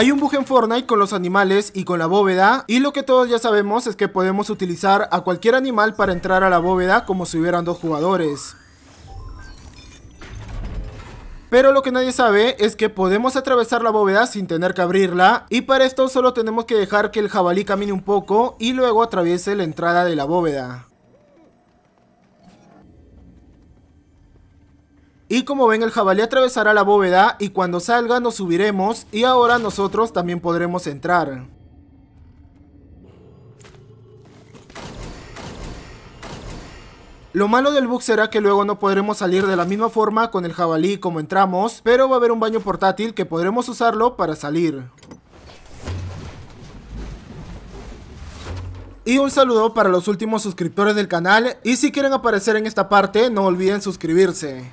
Hay un bug en Fortnite con los animales y con la bóveda y lo que todos ya sabemos es que podemos utilizar a cualquier animal para entrar a la bóveda como si hubieran dos jugadores. Pero lo que nadie sabe es que podemos atravesar la bóveda sin tener que abrirla y para esto solo tenemos que dejar que el jabalí camine un poco y luego atraviese la entrada de la bóveda. Y como ven el jabalí atravesará la bóveda y cuando salga nos subiremos y ahora nosotros también podremos entrar. Lo malo del bug será que luego no podremos salir de la misma forma con el jabalí como entramos, pero va a haber un baño portátil que podremos usarlo para salir. Y un saludo para los últimos suscriptores del canal. Y si quieren aparecer en esta parte, no olviden suscribirse.